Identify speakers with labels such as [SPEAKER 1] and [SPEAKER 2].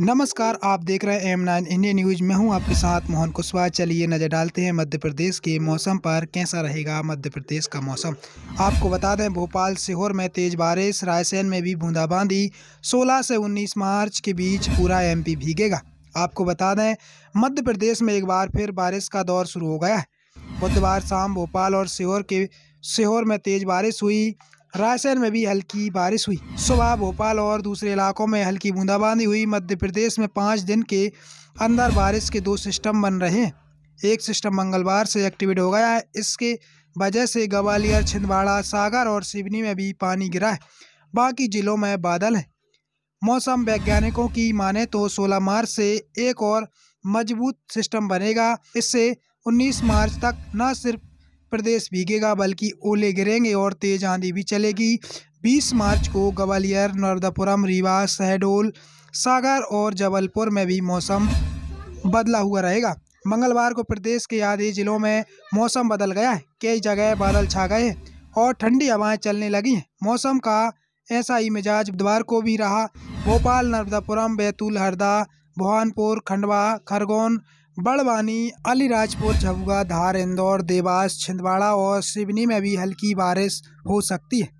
[SPEAKER 1] नमस्कार आप देख रहे हैं एम नाइन इंडिया न्यूज में हूं आपके साथ मोहन कुशवाहा चलिए नजर डालते हैं मध्य प्रदेश के मौसम पर कैसा रहेगा मध्य प्रदेश का मौसम आपको बता दें भोपाल सीहोर में तेज बारिश रायसेन में भी बूंदाबांदी 16 से 19 मार्च के बीच पूरा एमपी भीगेगा आपको बता दें मध्य प्रदेश में एक बार फिर बारिश का दौर शुरू हो गया है बुधवार शाम भोपाल और सीहोर के सीहोर में तेज बारिश हुई रायसेन में भी हल्की बारिश हुई सुबह भोपाल और दूसरे इलाकों में हल्की बूंदाबांदी हुई मध्य प्रदेश में पाँच दिन के अंदर बारिश के दो सिस्टम बन रहे हैं एक सिस्टम मंगलवार से एक्टिवेट हो गया है इसके वजह से ग्वालियर छिंदवाड़ा सागर और सिवनी में भी पानी गिरा है बाकी जिलों में बादल है मौसम वैज्ञानिकों की माने तो 16 मार्च से एक और मजबूत सिस्टम बनेगा इससे 19 मार्च तक न सिर्फ प्रदेश भीगेगा बल्कि ओले गिरेंगे और तेज आंधी भी चलेगी 20 मार्च को ग्वालियर नर्मदापुरम रीवा शहडोल सागर और जबलपुर में भी मौसम बदला हुआ रहेगा मंगलवार को प्रदेश के आधे जिलों में मौसम बदल गया है कई जगह बादल छा गए हैं और ठंडी हवाएं चलने लगी हैं मौसम का ऐसा ही मिजाज बुधवार को भी रहा भोपाल नर्मदापुरम बैतूल हरदा बुहानपुर खंडवा खरगोन बड़वानी अलीराजपुर झबुआ धार इंदौर देवास छिंदवाड़ा और सिवनी में भी हल्की बारिश हो सकती है